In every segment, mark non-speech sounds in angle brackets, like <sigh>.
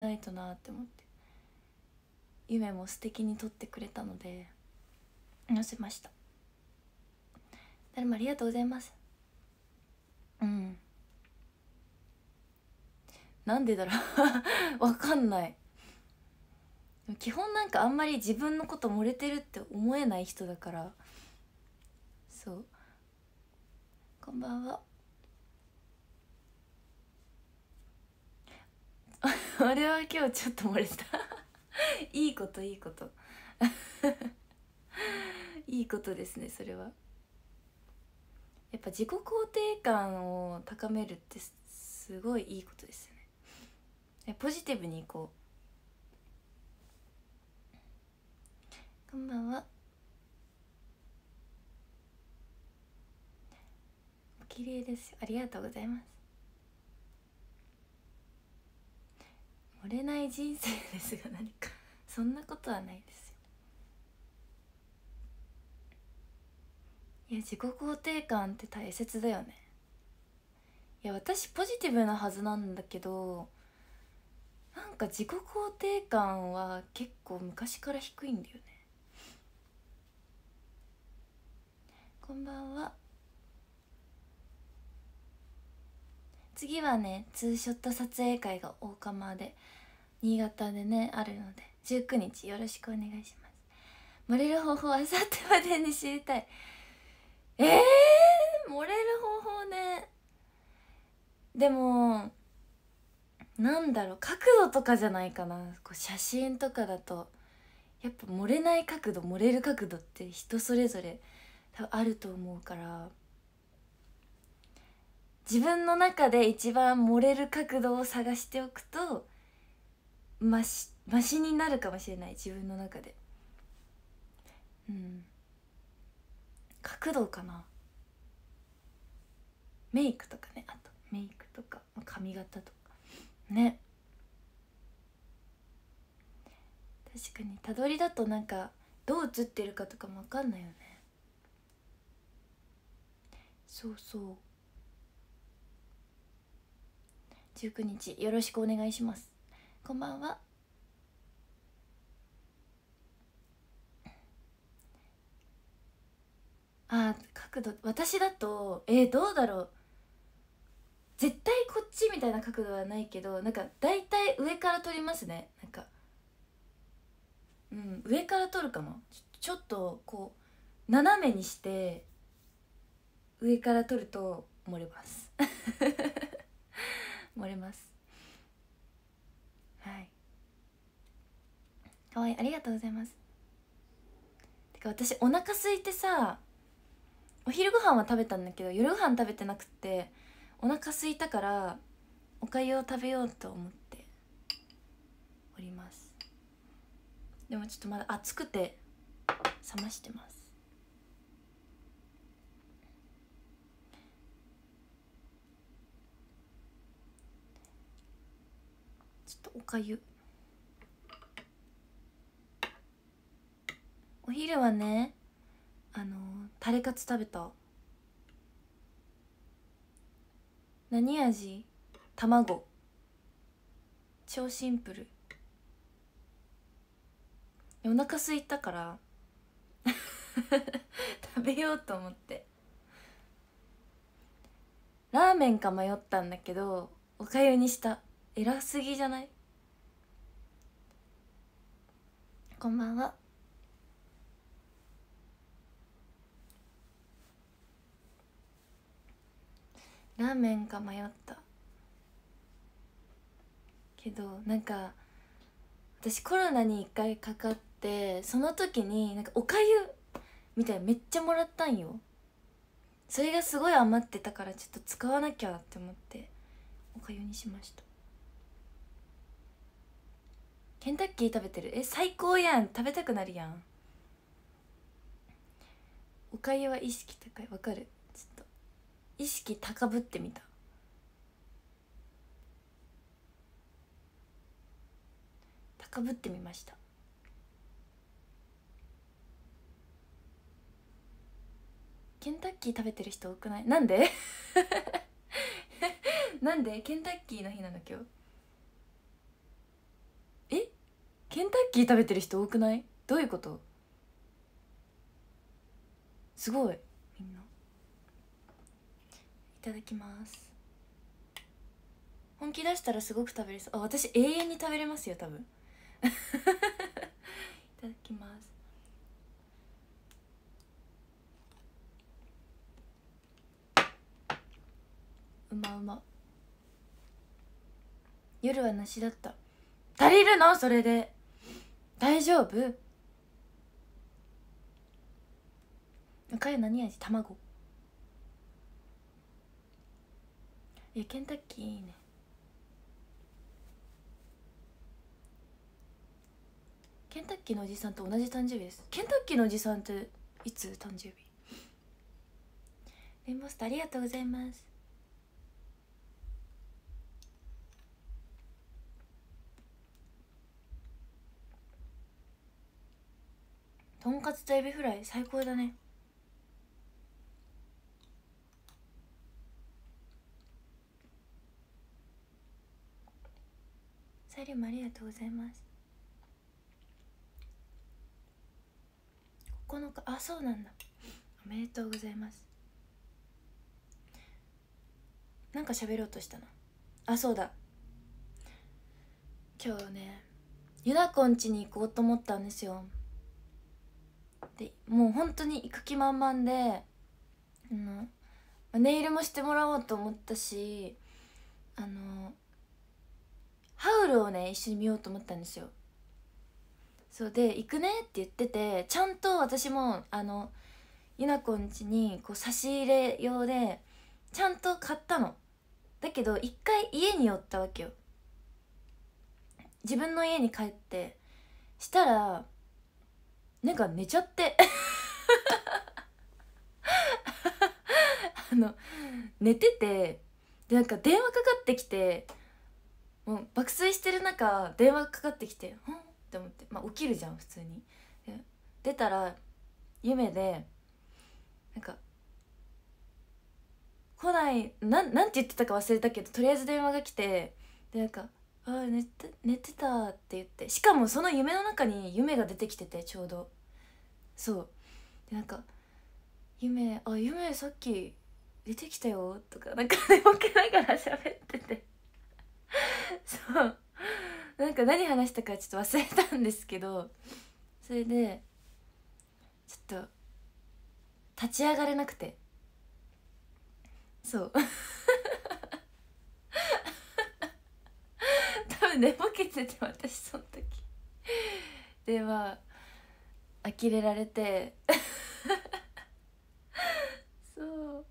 ないとなって思って夢も素敵に撮ってくれたので載せました誰もありがとうございますうんなんでだろう <laughs> わかんない基本なんかあんまり自分のこと漏れてるって思えない人だからそうこんばんは俺 <laughs> は今日ちょっと漏れた <laughs> いいこといいこと <laughs> いいことですねそれはやっぱ自己肯定感を高めるってすごいいいことですよねポジティブにいこうこんばんは綺麗ですありがとうございます折れない人生ですが何かそんなことはないですよいや自己肯定感って大切だよねいや私ポジティブなはずなんだけどなんか自己肯定感は結構昔から低いんだよねこんばんは次はねツーショット撮影会が大釜で新潟でねあるので19日よろしくお願いします漏れる方法はあさってまでに知りたいえー、漏れる方法ねでもなんだろう角度とかじゃないかなこう写真とかだとやっぱ漏れない角度漏れる角度って人それぞれ多分あると思うから自分の中で一番盛れる角度を探しておくとましましになるかもしれない自分の中でうん角度かなメイクとかねあとメイクとか髪型とかね確かにたどりだとなんかどう映ってるかとかも分かんないよねそうそう19日よろしくお願いしますこんばんはあ角度私だとえー、どうだろう絶対こっちみたいな角度はないけどなんか大体上から撮りますねなんかうん上から撮るかもちょっとこう斜めにして上から撮ると漏れます <laughs> 漏れますはいかわいありがとうございますてか私お腹空いてさお昼ご飯は食べたんだけど夜ご飯食べてなくてお腹空いたからおかゆを食べようと思っておりますでもちょっとまだ暑くて冷ましてますちょっとおかゆお昼はねあのタレカツ食べた何味卵超シンプルお腹空いたから <laughs> 食べようと思ってラーメンか迷ったんだけどおかゆにした偉すぎじゃないこんばんはラーメンか迷ったけどなんか私コロナに一回かかってその時になんかおかゆみたいなめっちゃもらったんよそれがすごい余ってたからちょっと使わなきゃって思っておかゆにしましたケンタッキー食べてるえ最高やん食べたくなるやんおかゆは意識高いわかるちょっと意識高ぶってみた高ぶってみましたケンタッキー食べてる人多くないなんで <laughs> なんでケンタッキーの日なの今日ケンタッキー食べてる人多くないどういうことすごいみんないただきます本気出したらすごく食べれそうあ私永遠に食べれますよ多分 <laughs> いただきますうまうま夜は梨だった足りるのそれで大丈夫おかゆ何味卵いやケンタッキーいいねケンタッキーのおじさんと同じ誕生日ですケンタッキーのおじさんっていつ誕生日レンスタありがとうございますとんかつとエビフライ最高だねサリもありがとうございます9日あそうなんだおめでとうございますなんか喋ろうとしたなあそうだ今日ねユナコん家に行こうと思ったんですよでもう本当に行く気満々で、うん、ネイルもしてもらおうと思ったしあのハウルをね一緒に見ようと思ったんですよそうで「行くね」って言っててちゃんと私もあのゆなこんちにこう差し入れ用でちゃんと買ったのだけど一回家に寄ったわけよ自分の家に帰ってしたらなんか寝ちゃって <laughs> あの寝ててでなんか電話かかってきてもう爆睡してる中電話かかってきて「ん?」って思って、まあ、起きるじゃん普通に。出たら夢でなんか「来ないななんて言ってたか忘れたけどとりあえず電話が来てでなんかあ寝て寝てたって言ってしかもその夢の中に夢が出てきててちょうどそうでなんか「夢あ夢さっき出てきたよ」とかなんか寝ぼけながら喋ってて <laughs> そうなんか何話したかちょっと忘れたんですけどそれでちょっと立ち上がれなくてそう <laughs> 多分寝ぼけてて私その時では呆れられて <laughs> そう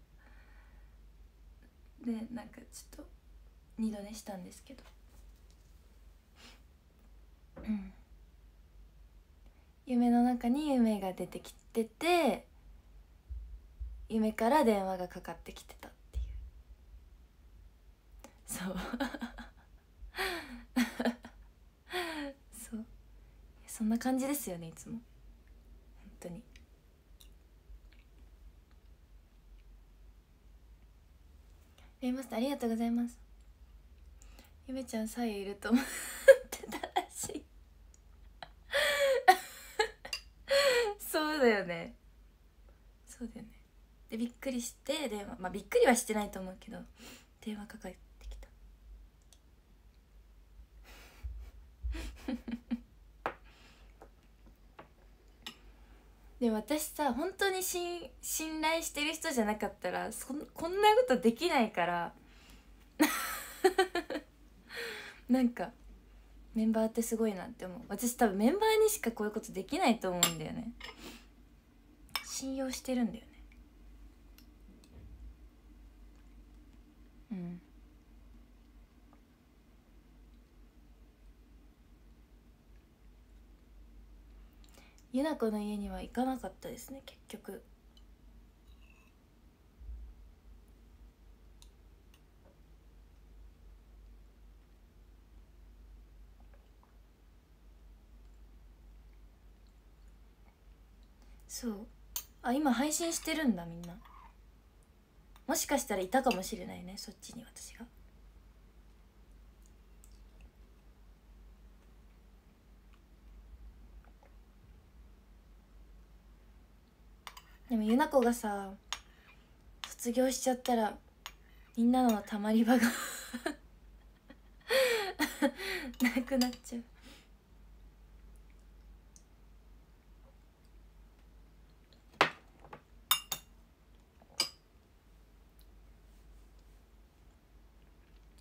でなんかちょっと二度寝したんですけどうん夢の中に夢が出てきてて夢から電話がかかってきてたっていうそう <laughs> そうそんな感じですよねいつも本当にレイマスターありがとうございますゆめちゃん左右いると思ってたらしい <laughs> そうだよねそうだよねでびっくりして電話まあびっくりはしてないと思うけど電話かかってで私さ本当に信信頼してる人じゃなかったらそこんなことできないから <laughs> なんかメンバーってすごいなって思う私多分メンバーにしかこういうことできないと思うんだよね信用してるんだよねうんゆな子の家には行かなかったですね結局そうあ今配信してるんだみんなもしかしたらいたかもしれないねそっちに私が。でもゆなこがさ卒業しちゃったらみんなのたまり場が <laughs> なくなっちゃう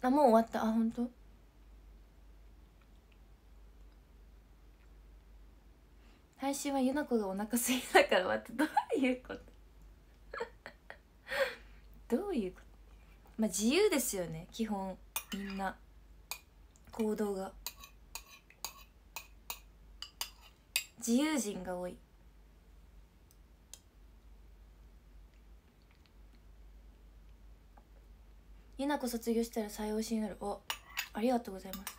あもう終わったあ本当？配信はゆなこがお腹すいたから待ってどういうこと <laughs> どういうことまあ自由ですよね基本みんな行動が自由人が多いゆなこ卒業したら採用しになるおありがとうございます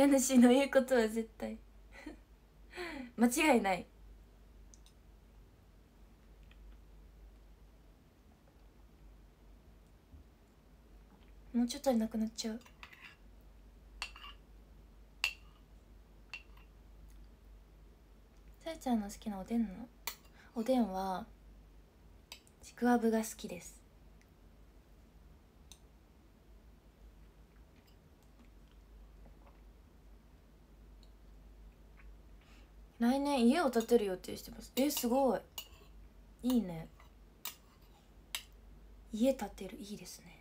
家主の言うことは絶対 <laughs> 間違いないもうちょっとでなくなっちゃうさやちゃんの好きなおでんのおでんはちくわぶが好きです来年家を建てる予定してますえすごいいいね家建てるいいですね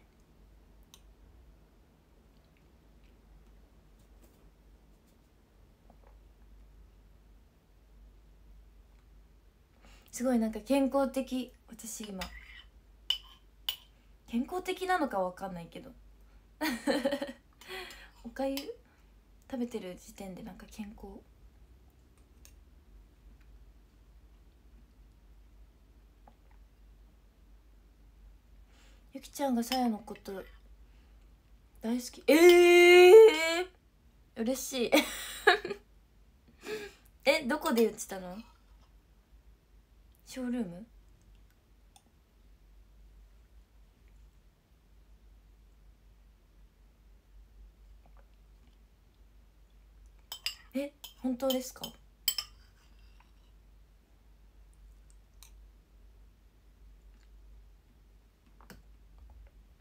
すごいなんか健康的私今健康的なのかわかんないけど <laughs> おかゆ食べてる時点でなんか健康ゆきちゃんがさやのこと大好きええー、嬉しい <laughs> えどこで言ってたのショールームえ本当ですか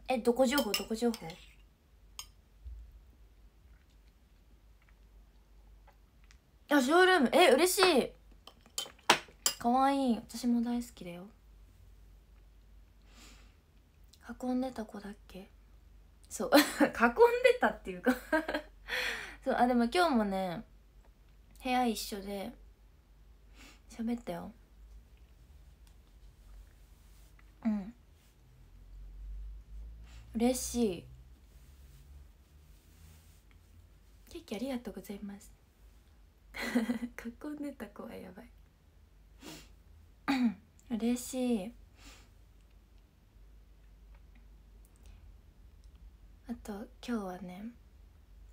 えどこ情報どこ情報あショールームえ嬉しいかわいい私も大好きだよ囲んでた子だっけそう <laughs> 囲んでたっていうか <laughs> そうあでも今日もね部屋一緒で喋ったようん嬉しいケーキありがとうございます <laughs> 囲んでた子はやばい <clears throat> 嬉しいあと今日はね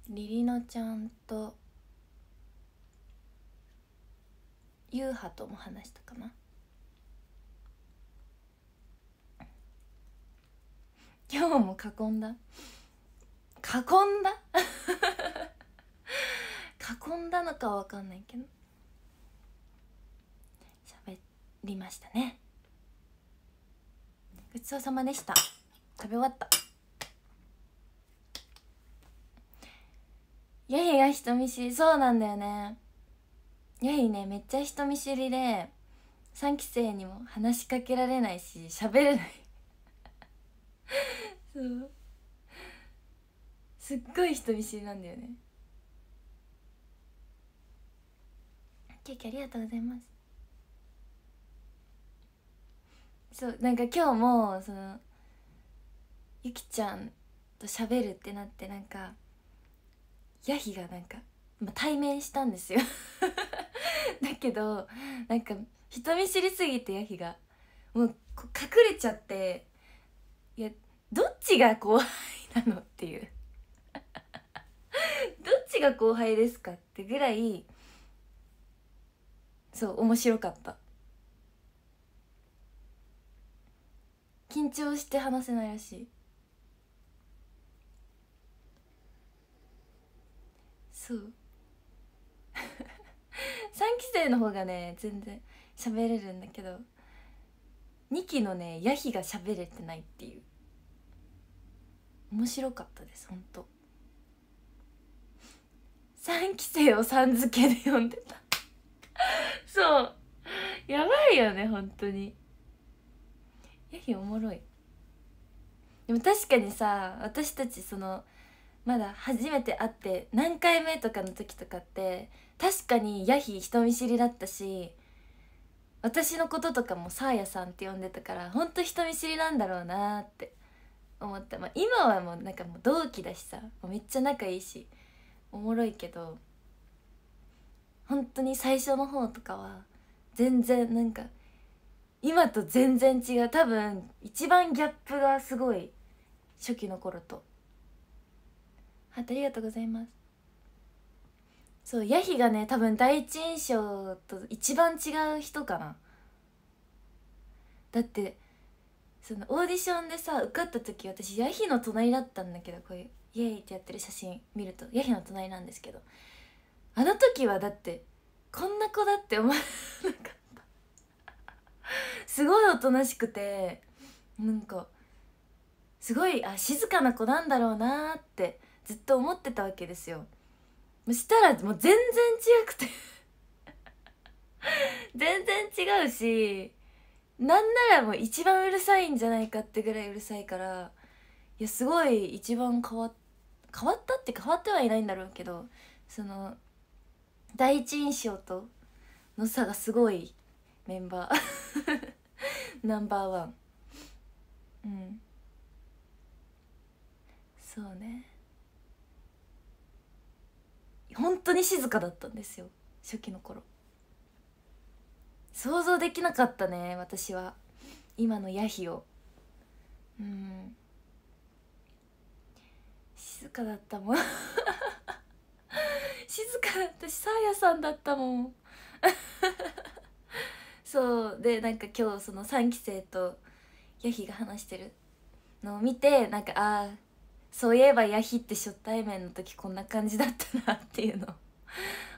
りりのちゃんとゆうはとも話したかな今日も囲んだ囲んだ <laughs> 囲んだのかわかんないけど喋りましたねごちそうさまでした食べ終わったヤヒが人見知りそうなんだよねヤヒねめっちゃ人見知りで3期生にも話しかけられないし喋れないそうすっごい人見知りなんだよねケーキありがとうございますそうなんか今日もそのゆきちゃんと喋るってなってなんかヤヒがなんか、まあ、対面したんですよ <laughs> だけどなんか人見知りすぎてヤヒがもう隠れちゃっていやどっちが後輩なのっていう <laughs> どっちが後輩ですかってぐらいそう面白かった緊張して話せないらしいそう3 <laughs> 期生の方がね全然喋れるんだけど2期のねヤヒが喋れてないっていう面白かったですほんと3期生をさん付けで読んでたそうやばいよね本当にやひおもろいでも確かにさ私たちそのまだ初めて会って何回目とかの時とかって確かにやひ人見知りだったし私のこととかもサーヤさんって呼んでたからほんと人見知りなんだろうなって思った、まあ、今はもうなんかもう同期だしさめっちゃ仲いいしおもろいけど本当に最初の方とかは全然なんか今と全然違う多分一番ギャップがすごい初期の頃とあありがとうございますそうヤヒがね多分第一印象と一番違う人かなだってそのオーディションでさ受かった時私ヤヒの隣だったんだけどこういうイエイってやってる写真見るとヤヒの隣なんですけどあの時はだってこんな子だって思わなかったすごいおとなしくてなんかすごいあ静かな子なんだろうなってずっと思ってたわけですよそしたらもう全然違くて <laughs> 全然違うしなんならもう一番うるさいんじゃないかってぐらいうるさいからいやすごい一番変わ変わったって変わってはいないんだろうけどその第一印象との差がすごいメンバー <laughs> ナンバーワンうんそうね本当に静かだったんですよ初期の頃想像できなかったね私は今のヤヒをうん静かだったもん <laughs> 静かだったしサーヤさんだったもん <laughs> そうでなんか今日その3期生とヤヒが話してるのを見てなんかああそういえばヤヒって初対面の時こんな感じだったなっていうのを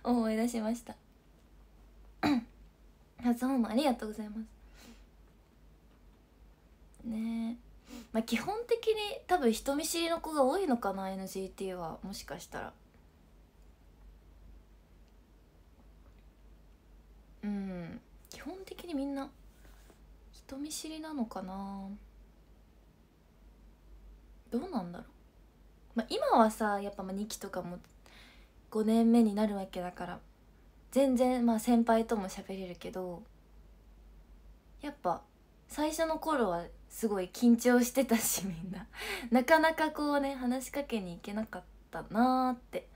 思い出しました初訪問ありがとうございますねまあ基本的に多分人見知りの子が多いのかな NGT はもしかしたらうん基本的にみんな人見知りなのかなどうなんだろう、まあ、今はさやっぱ2期とかも5年目になるわけだから全然まあ先輩とも喋れるけどやっぱ最初の頃はすごい緊張してたしみんな <laughs> なかなかこうね話しかけに行けなかったなーって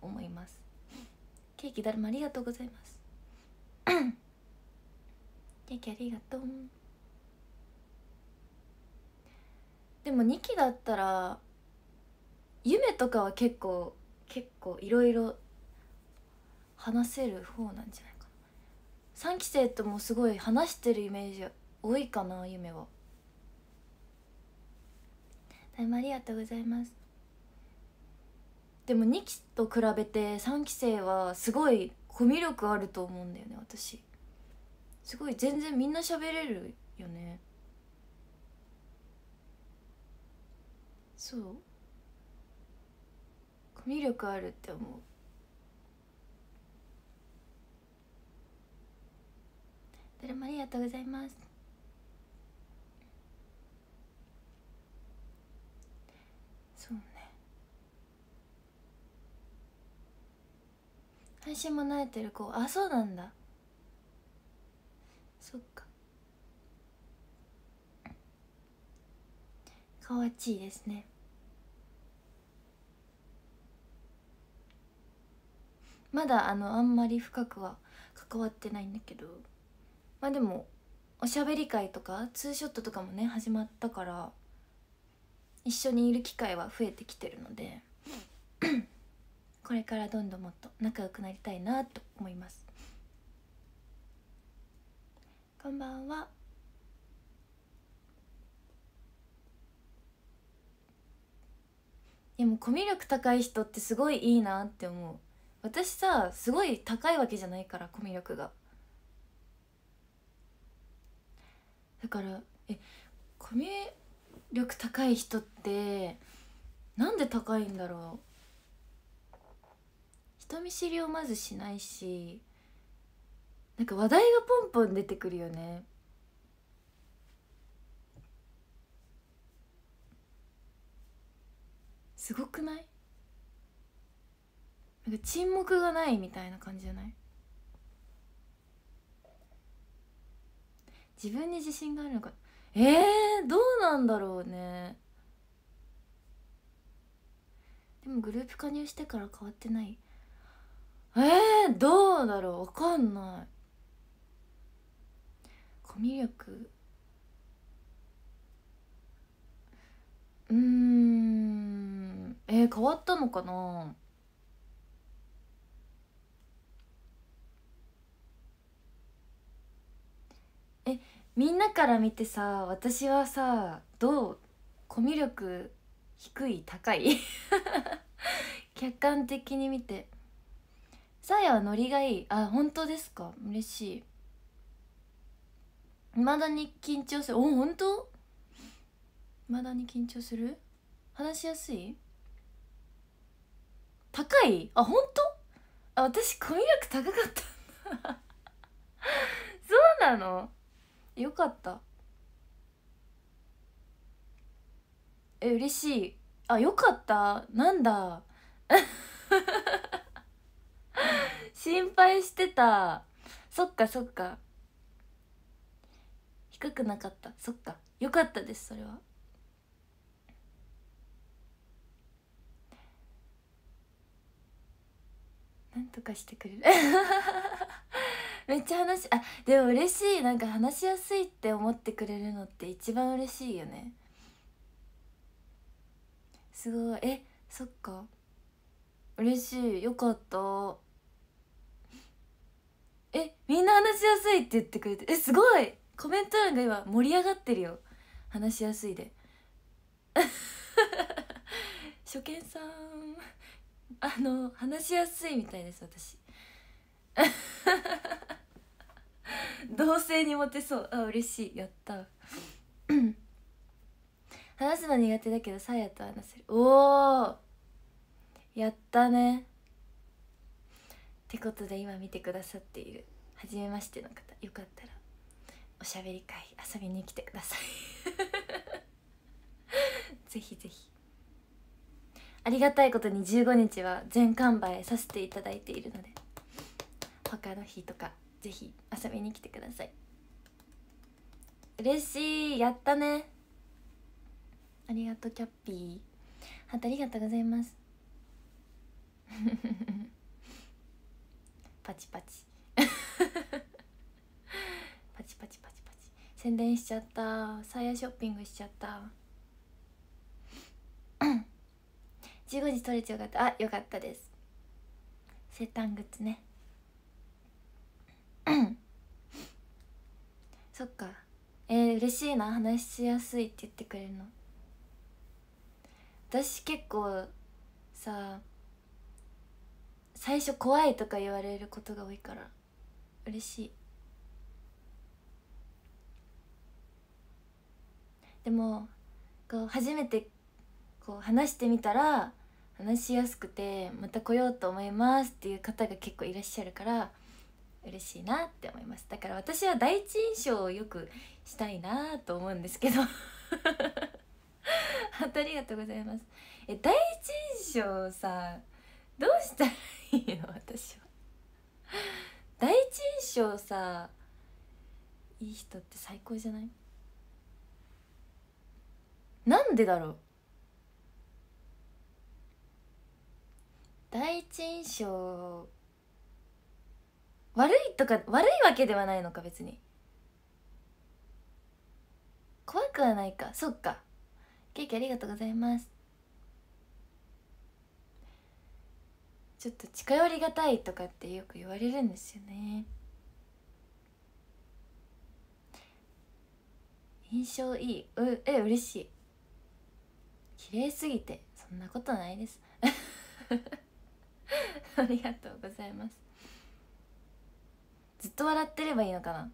思いますケーキだるまありがとうございます <coughs> ケーキありがとうでも2期だったら夢とかは結構結構いろいろ話せる方なんじゃないかな3期生ともすごい話してるイメージ多いかな夢はだいぶありがとうございますでも2期と比べて3期生はすごいコミュ力あると思うんだよね私すごい全然みんな喋れるよねそうコミュ力あるって思うどれもありがとうございますそうね配信も慣れてる子あそうなんだそっかかわちいですねまだあのあんまり深くは関わってないんだけどまあでもおしゃべり会とかツーショットとかもね始まったから一緒にいる機会は増えてきてるのでこれからどんどんもっと仲良くなりたいなと思いますこんばんはいやもうコミュ力高い人ってすごいいいなって思う私さすごい高いわけじゃないからコミュ力がだからえコミュ力高い人ってなんで高いんだろう人見知りをまずしないしなんか話題がポンポン出てくるよねすごくないなんか沈黙がないみたいな感じじゃない自分に自信があるのかえー、どうなんだろうねでもグループ加入してから変わってないえー、どうだろうわかんないコミュ力うーんえー、変わったのかなみんなから見てさ私はさどうコミュ力低い高い <laughs> 客観的に見てさやはノリがいいあ本当ですか嬉しい未だに緊張するお本当未だに緊張する話しやすい高いあ本当あ私コミュ力高かった <laughs> そうなのよかったえ嬉しいあよかったなんだ <laughs> 心配してたそっかそっか低くなかったそっかよかったですそれはなんとかしてくれるめっちゃ話あでも嬉しいなんか話しやすいって思ってくれるのって一番嬉しいよねすごいえそっか嬉しいよかったえみんな話しやすいって言ってくれてえすごいコメント欄が今盛り上がってるよ話しやすいで <laughs> 初見さんあの話しやすいみたいです私同性にモテそうあ嬉しいやった <coughs> 話すの苦手だけどさやと話せるおおやったねってことで今見てくださっている初めましての方よかったらおしゃべり会遊びに来てください <laughs> ぜひぜひありがたいことに15日は全完売させていただいているので他の日とかぜひ遊びに来てください嬉しいやったねありがとうキャッピーハートありがとうございます <laughs> <laughs> パチパチパチパチパチパチ宣伝しちゃったサイヤショッピングしちゃった15時 <coughs> 取れちゃうかったあよかったです生誕グッズね <coughs> そっかえー、嬉しいな話しやすいって言ってくれるの私結構さ最初怖いとか言われることが多いから嬉しいでもこう初めてこう話してみたら話しやすくてまた来ようと思いますっていう方が結構いらっしゃるから嬉しいなって思いますだから私は第一印象をよくしたいなと思うんですけど本当 <laughs> ありがとうございますえ第一印象さどうしたらいいの私は第一印象さいい人って最高じゃないなんでだろう第一印象悪いとか悪いわけではないのか別に怖くはないかそっかケーキありがとうございますちょっと近寄りがたいとかってよく言われるんですよね印象いいうえ嬉しい綺麗すぎてそんなことないです <laughs> ありがとうございますずっと笑ってればいいのかな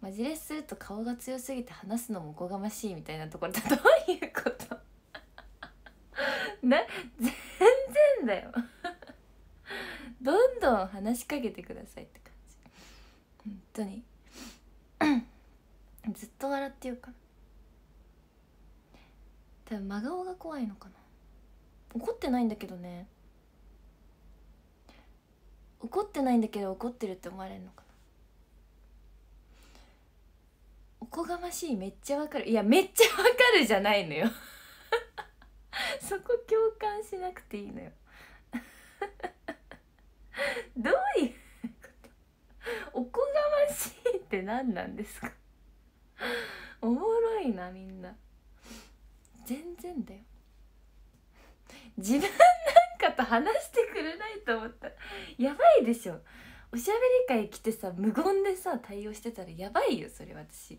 マジレスすると顔が強すぎて話すのもおこがましいみたいなところだどういうこと <laughs> な全然だよ <laughs> どんどん話しかけてくださいって感じ本当に <clears throat> ずっと笑ってようかな多分真顔が怖いのかな怒ってないんだけどね怒ってないんだけど怒ってるって思われるのかなおこがましいめっちゃわかるいやめっちゃわかるじゃないのよ <laughs> そこ共感しなくていいのよ <laughs> どういうことおこがましいって何なんですかおもろいなみんな全然だよ自分かと話してくれないと思ったやばいでしょおしゃべり会来てさ無言でさ対応してたらやばいよそれ私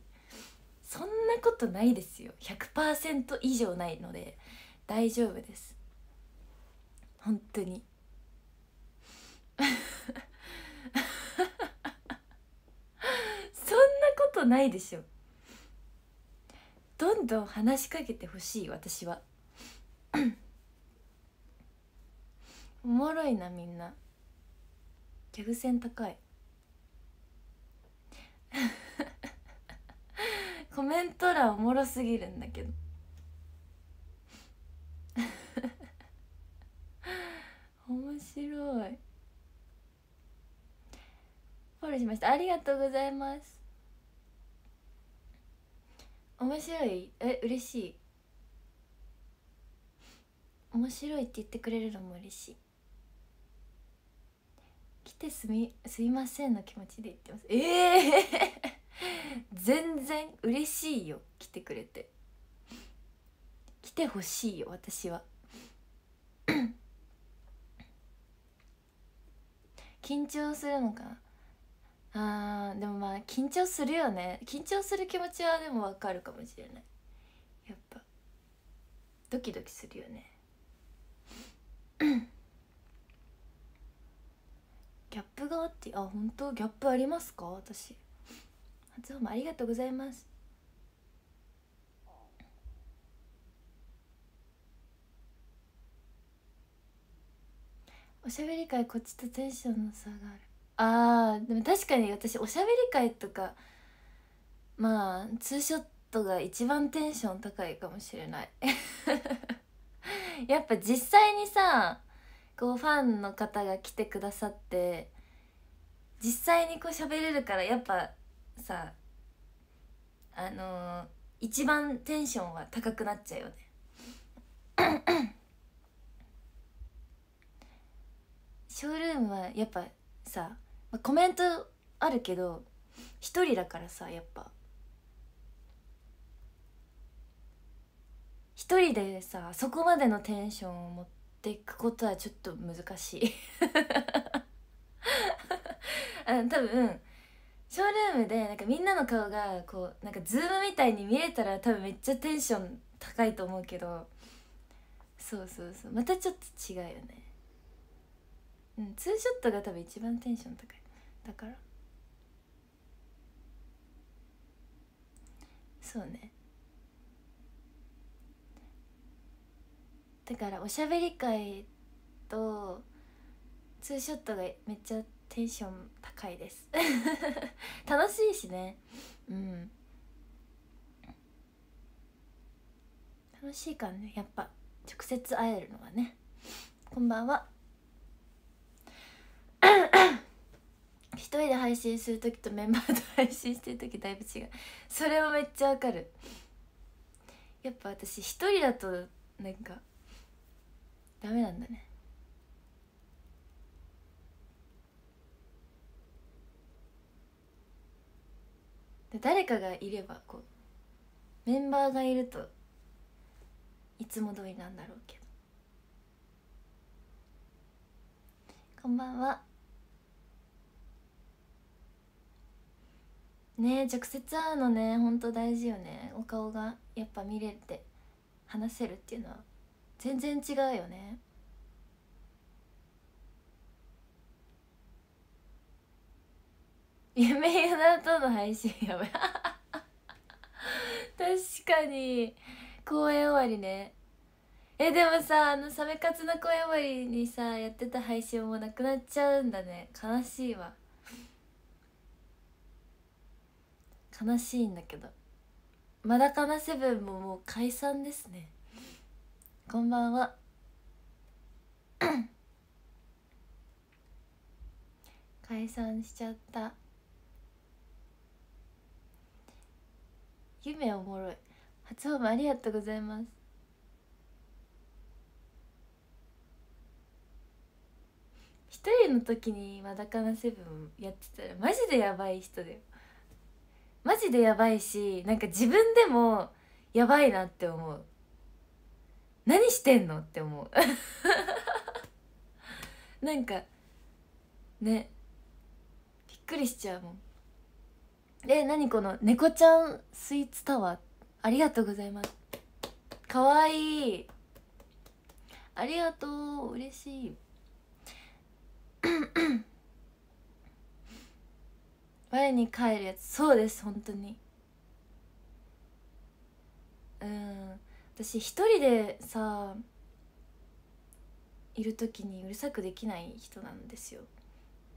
そんなことないですよ100%以上ないので大丈夫です本当に <laughs> そんなことないでしょどんどん話しかけてほしい私はおもろいなみんなギャグ線高い <laughs> コメント欄おもろすぎるんだけど <laughs> 面白いフォローしましたありがとうございます面白いえ嬉しい面白いって言ってくれるのも嬉しい来てすみすいませんの気持ちで言ってますええー、<laughs> 全然嬉しいよ来てくれて来てほしいよ私は <coughs> 緊張するのかなあーでもまあ緊張するよね緊張する気持ちはでもわかるかもしれないやっぱドキドキするよねギャップがあってあ本当ギャップありますか私初訪問ありがとうございますおしゃべり会こっちとテンションの差があるあーでも確かに私おしゃべり会とかまあツーショットが一番テンション高いかもしれない <laughs> やっぱ実際にさこうファンの方が来てくださって実際にこう喋れるからやっぱさあのー、一番テンションは高くなっちゃうよね。<coughs> ショールームはやっぱさコメントあるけど一人だからさやっぱ一人でさそこまでのテンションを持ってっていくことはちょっと難しい <laughs> あの多分ショールームでなんかみんなの顔がこうなんかズームみたいに見えたら多分めっちゃテンション高いと思うけどそうそうそうまたちょっと違うよねうんツーショットが多分一番テンション高いだからそうねだからおしゃべり会とツーショットがめっちゃテンション高いです <laughs> 楽しいしねうん楽しいからねやっぱ直接会えるのはねこんばんは <coughs> 一人で配信する時とメンバーと配信してる時だいぶ違うそれはめっちゃわかるやっぱ私一人だとなんかダメなんだねで誰かがいればこうメンバーがいるといつも通りなんだろうけどこんばんはね直接会うのねほんと大事よねお顔がやっぱ見れて話せるっていうのは全然違うよね夢ゆなとの配信やばい <laughs> 確かに公演終わりねえでもさあのサメカツの公演終わりにさやってた配信もなくなっちゃうんだね悲しいわ悲しいんだけどまだかなセブンももう解散ですねこんばんは <coughs> 解散しちゃった夢おもろい初ホームありがとうございます一人の時にマダカナセブンやってたらマジでやばい人だよマジでやばいしなんか自分でもやばいなって思う何してんのって思う <laughs> なんかねびっくりしちゃうもんえ何この「猫ちゃんスイーツタワー」ありがとうございますかわいいありがとう嬉しい我 <coughs> に帰るやつそうです本当にうん私一人でさいる時にうるさくできない人なんですよ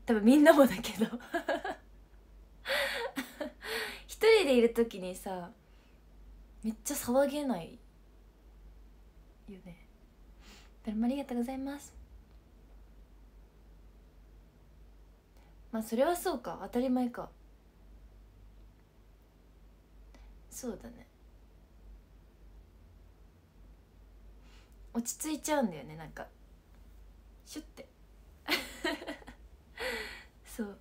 多分みんなもだけど一人でいる時にさめっちゃ騒げないよねうもありがとうございますまあそれはそうか当たり前かそうだね落ち着いちゃうんだよねなんかシュッて <laughs> そう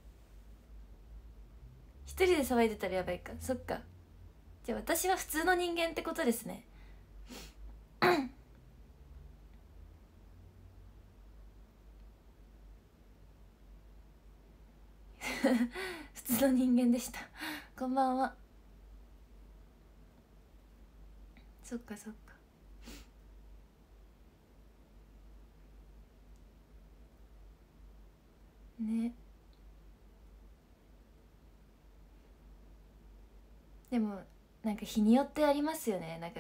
一人で騒いでたらやばいかそっかじゃあ私は普通の人間ってことですね <laughs> 普通の人間でしたこんばんはそっかそっかねでもなんか日によってありますよねなんか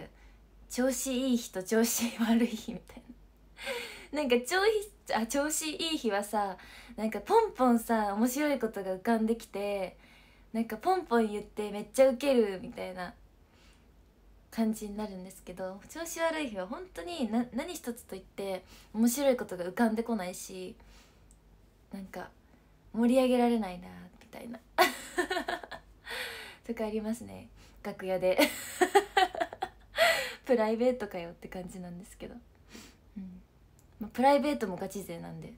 調子いい日と調子悪い日みたいななんか調子あ調子いい日はさなんかポンポンさ面白いことが浮かんできてなんかポンポン言ってめっちゃウケるみたいな感じになるんですけど調子悪い日は本当に何一つと言って面白いことが浮かんでこないしなんか盛り上げられないなみたいなとか <laughs> ありますね楽屋で <laughs> プライベートかよって感じなんですけど、うんまあ、プライベートもガチ勢なんで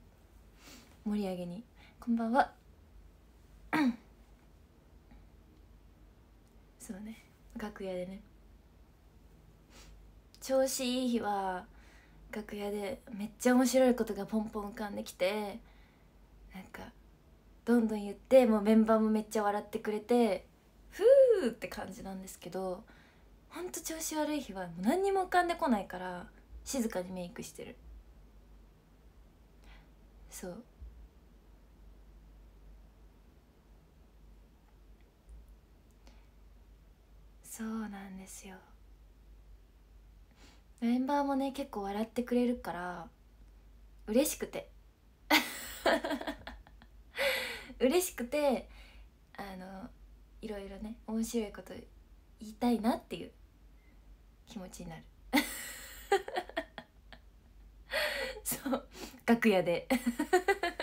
盛り上げにこんばんは <coughs> そうね楽屋でね調子いい日は楽屋でめっちゃ面白いことがポンポン浮かんできてなんかどんどん言ってもうメンバーもめっちゃ笑ってくれてふーって感じなんですけどほんと調子悪い日はもう何にも浮かんでこないから静かにメイクしてるそうそうなんですよメンバーもね結構笑ってくれるから嬉しくて嬉しくてあのいろいろね面白いこと言いたいなっていう気持ちになる <laughs> そう楽屋で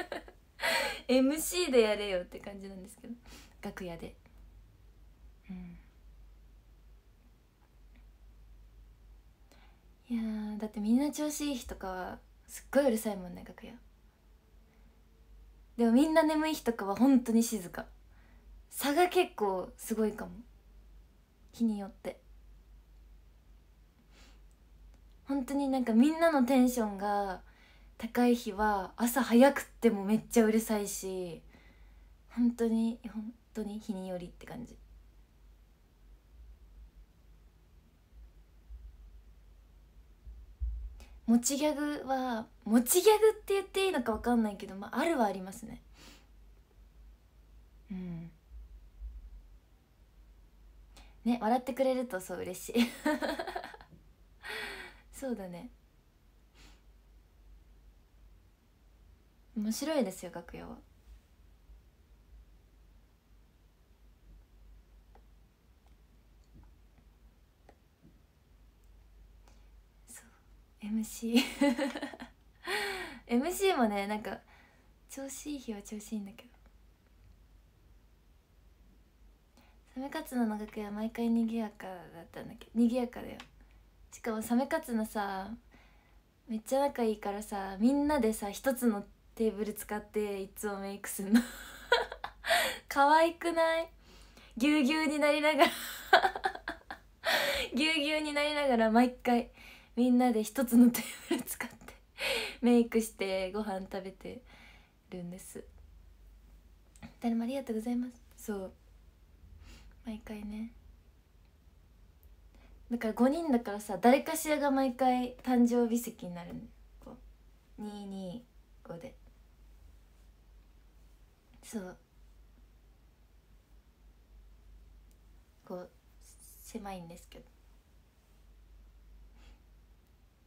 <laughs> MC でやれよって感じなんですけど楽屋でうんいやだってみんな調子いい日とかはすっごいうるさいもんね楽屋でもみんな眠い日とかは本当に静か差が結構すごいかも日によって本当になんかみんなのテンションが高い日は朝早くってもめっちゃうるさいし本当に本当に日によりって感じ持ちギャグは持ちギャグって言っていいのか分かんないけど、まあ、あるはありますねうんね笑ってくれるとそう嬉しい <laughs> そうだね面白いですよ楽屋はそう MC MC <laughs> もねなんか調子いい日は調子いいんだけどサメカツの楽屋毎回にぎやかだったんだけどにぎやかだよしかもサメカツのさめっちゃ仲いいからさみんなでさ一つのテーブル使っていつもメイクすんの <laughs> 可愛くないぎゅうぎゅうになりながら <laughs> ぎゅうぎゅうになりながら毎回みんなで一つのテーブル使って <laughs> メイクしてご飯食べてるんです誰もありがとうございますそう毎回ねだから5人だからさ誰かしらが毎回誕生日席になるのこう225でそうこう狭いんですけど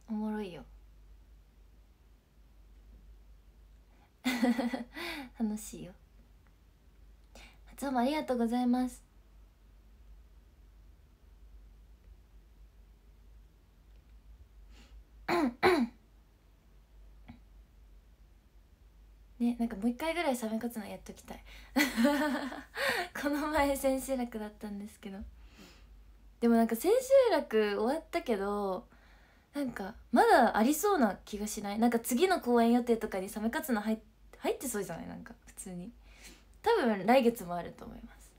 おもろいよ <laughs> 楽しいよ初もありがとうございます <coughs> ねなんかもう一回ぐらいサメ勝つのやっときたい <laughs> この前千秋楽だったんですけどでもなんか千秋楽終わったけどなんかまだありそうな気がしないなんか次の公演予定とかにサメ勝つの入って入ってそうじゃないなんか普通に多分来月もあると思います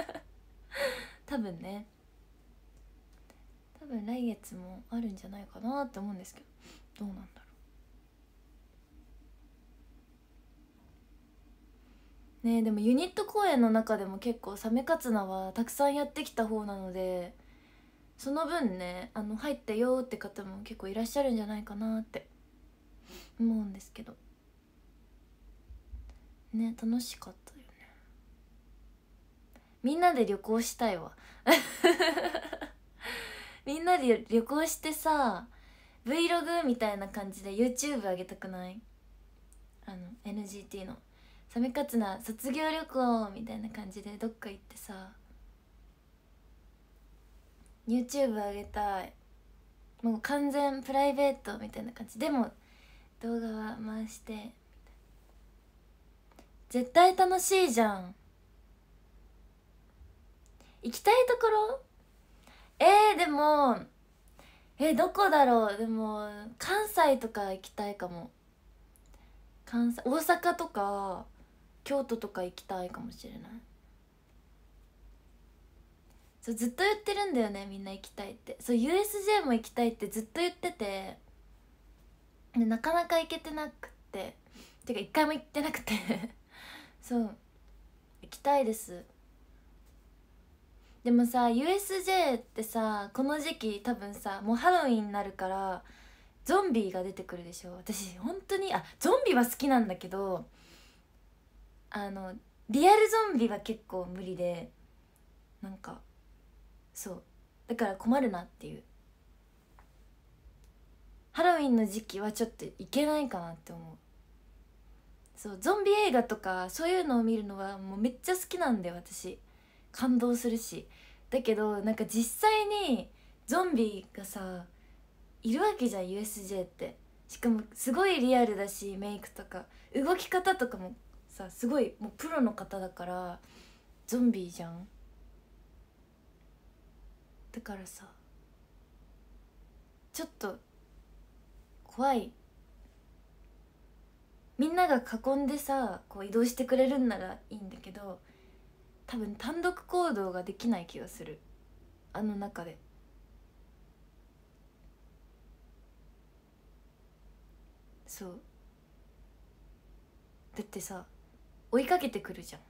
<laughs> 多分ね多分来月もあるんじゃないかなって思うんですけどどうなんだろうねでもユニット公演の中でも結構サメカツナはたくさんやってきた方なのでその分ねあの入ったよって方も結構いらっしゃるんじゃないかなって思うんですけど。ね楽しかったよねみんなで旅行したいわ <laughs> みんなで旅行してさ Vlog みたいな感じで YouTube 上げたくないあの NGT の「サメカツナ卒業旅行」みたいな感じでどっか行ってさ YouTube 上げたいもう完全プライベートみたいな感じでも動画は回して絶対楽しいじゃん行きたいところえー、でもえー、どこだろうでも関西とか行きたいかも関西大阪とか京都とか行きたいかもしれないそうずっと言ってるんだよねみんな行きたいってそう USJ も行きたいってずっと言っててでなかなか行けてなくっててか一回も行ってなくてそう行きたいですでもさ USJ ってさこの時期多分さもうハロウィンになるからゾンビが出てくるでしょ私本当にあゾンビは好きなんだけどあのリアルゾンビは結構無理でなんかそうだから困るなっていうハロウィンの時期はちょっといけないかなって思うそうゾンビ映画とかそういうのを見るのはもうめっちゃ好きなんで私感動するしだけどなんか実際にゾンビがさいるわけじゃん USJ ってしかもすごいリアルだしメイクとか動き方とかもさすごいもうプロの方だからゾンビじゃんだからさちょっと怖いみんなが囲んでさこう移動してくれるんならいいんだけど多分単独行動ができない気がするあの中で。そうだってさ追いかけてくるじゃん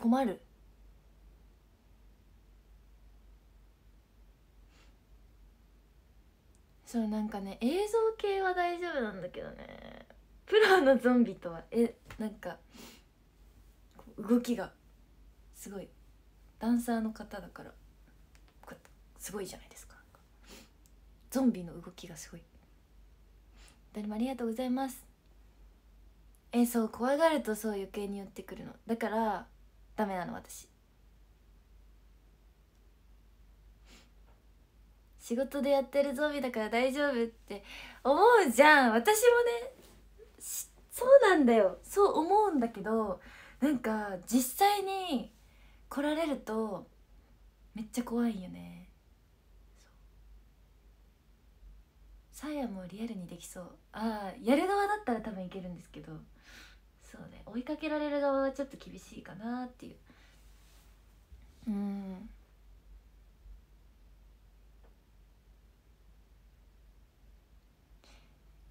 困るそうなんかね映像系は大丈夫なんだけどねプロのゾンビとはえなんか動きがすごいダンサーの方だからすごいじゃないですかゾンビの動きがすごい誰もありがとうございますえそう怖がるとそう余計に寄ってくるのだからダメなの私仕事でやってるゾンビだから大丈夫って思うじゃん私もねそうなんだよそう思うんだけどなんか実際に来られるとめっちゃ怖いよねサヤもリアルにできそうああやる側だったら多分いけるんですけどそうね追いかけられる側はちょっと厳しいかなっていううん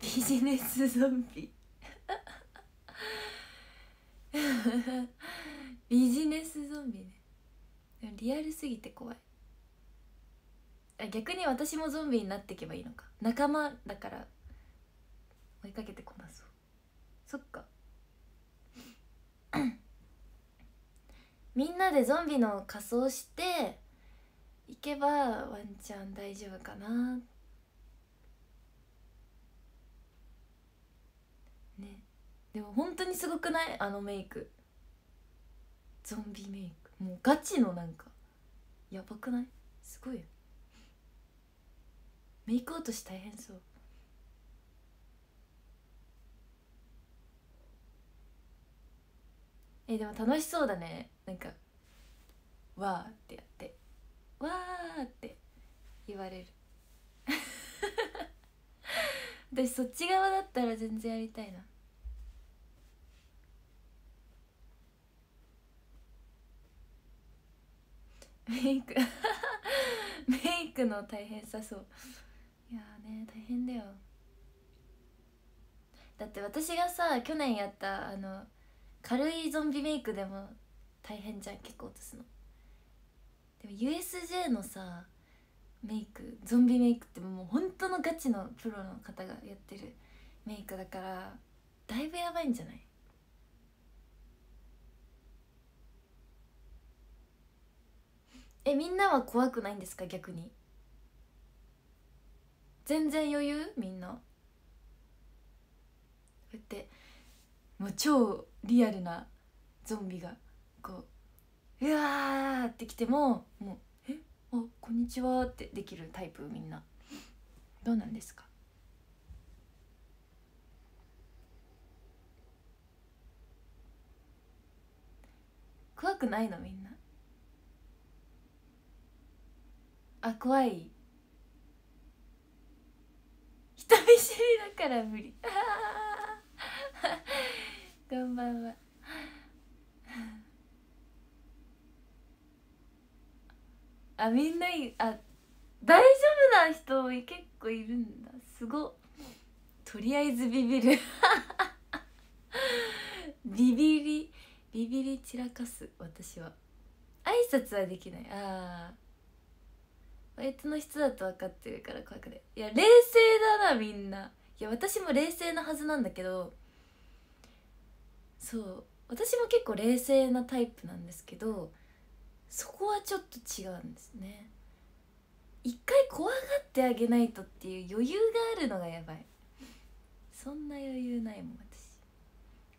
ビジネスゾンビビジネスゾンビねリアルすぎて怖い逆に私もゾンビになっていけばいいのか仲間だから追いかけてこなそうそっかみんなでゾンビの仮装していけばワンちゃん大丈夫かなでも本当にすごくないあのメイクゾンビメイクもうガチのなんかやばくないすごいよメイク落とし大変そうえでも楽しそうだねなんか「わー」ってやって「わー」って言われる <laughs> 私そっち側だったら全然やりたいなメイク <laughs> メイクの大変さそういやね大変だよだって私がさ去年やったあの軽いゾンビメイクでも大変じゃん結構落とすのでも USJ のさメイクゾンビメイクってもう本当のガチのプロの方がやってるメイクだからだいぶやばいんじゃないえみんなは怖くないんですか逆に全然余裕みんなこうやってもう超リアルなゾンビがこううわーってきてももう「えあこんにちは」ってできるタイプみんなどうなんですか怖くないのみんなあ怖い人見知りだから無理 <laughs> こんばんはあみんないあ大丈夫な人結構いるんだすごとりあえずビビる <laughs> ビビりビビり散らかす私は挨拶はできないあああいつの質だと分かってるから怖くないいや冷静だなみんないや私も冷静なはずなんだけどそう私も結構冷静なタイプなんですけどそこはちょっと違うんですね一回怖がってあげないとっていう余裕があるのがやばいそんな余裕ないもん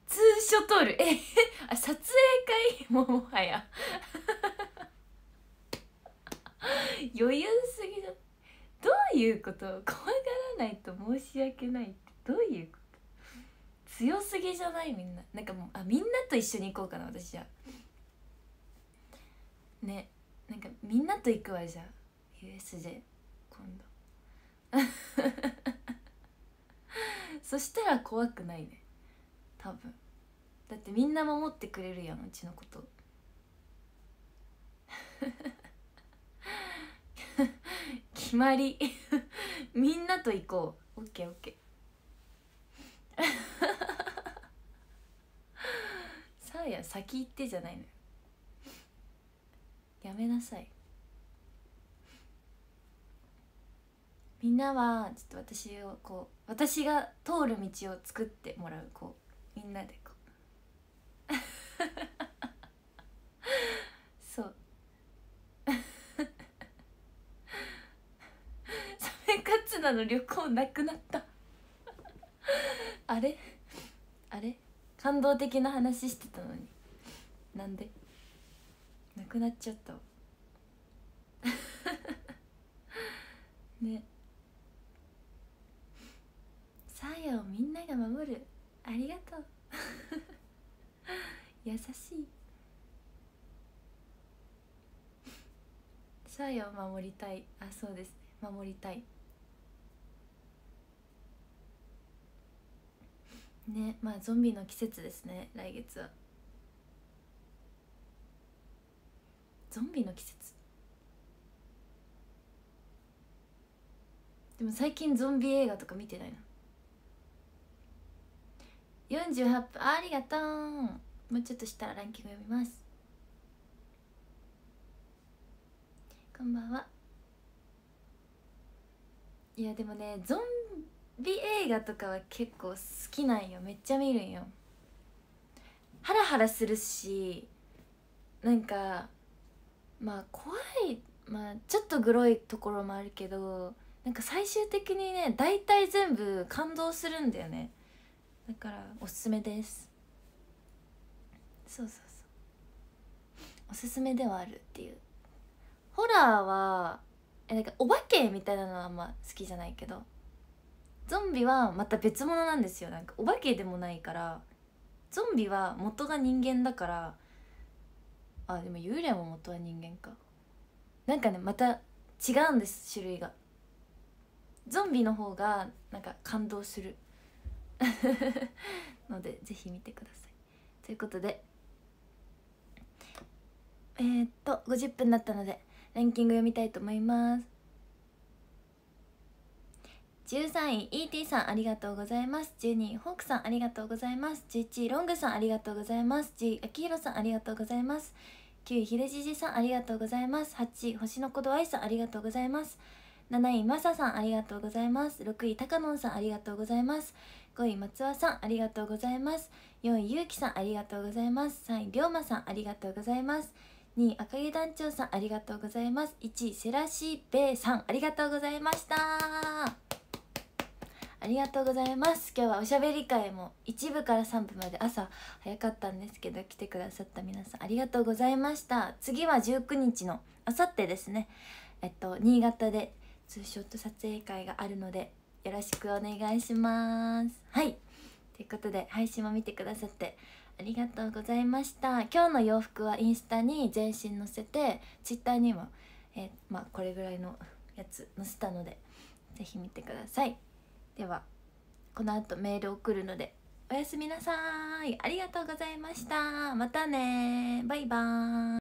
私ツーショットールえあ撮影会 <laughs> ももはや余裕すぎだどういうこと怖がらないと申し訳ないってどういうこと強すぎじゃないみんななんかもうあみんなと一緒に行こうかな私じゃねなんかみんなと行くわじゃあ USJ 今度 <laughs> そしたら怖くないね多分だってみんな守ってくれるやんうちのこと <laughs> 決まり <laughs> みんなと行こうオッケーオッケーさあや先行ってじゃないのよやめなさいみんなはちょっと私をこう私が通る道を作ってもらうこうみんなでこう <laughs> そうツナの旅行なくなったあれあれ感動的な話してたのになんでなくなっちゃった <laughs> ねサーヤをみんなが守るありがとう <laughs> 優しいサーヤを守りたいあそうですね守りたいねまあゾンビの季節ですね来月はゾンビの季節でも最近ゾンビ映画とか見てないな48分ありがとうもうちょっとしたらランキング読みますこんばんはいやでもねゾンビ映画とかは結構好きなんよめっちゃ見るんよハラハラするしなんかまあ怖いまあちょっとグロいところもあるけどなんか最終的にね大体全部感動するんだよねだからおすすめですそうそうそうおすすめではあるっていうホラーはえなんかお化けみたいなのはあんま好きじゃないけどゾンビはまた別物なんですよなんかお化けでもないからゾンビは元が人間だからあでも幽霊も元は人間かなんかねまた違うんです種類がゾンビの方がなんか感動する <laughs> のでぜひ見てくださいということでえー、っと50分だったのでランキング読みたいと思います13位 ET さんありがとうございます12位ホークさんありがとうございます11位ロングさんありがとうございます10位秋広さんありがとうございます9位ヒれジジさんありがとうございます8位星の子ど愛さんありがとうございます7位マサさんありがとうございます6位タカノンさんありがとうございます5位松尾さんありがとうございます4位ゆうきさんありがとうございます3位うまさんありがとうございます2位赤毛団長さんありがとうございます1位セラシーベイさんありがとうございましたありがとうございます今日はおしゃべり会も1部から3部まで朝早かったんですけど来てくださった皆さんありがとうございました次は19日のあさってですねえっと新潟でツーショット撮影会があるのでよろしくお願いしますはいということで配信も見てくださってありがとうございました今日の洋服はインスタに全身載せて twitter にもえまあ、これぐらいのやつ載せたので是非見てくださいではこの後メール送るのでおやすみなさいありがとうございましたまたねバイバーイ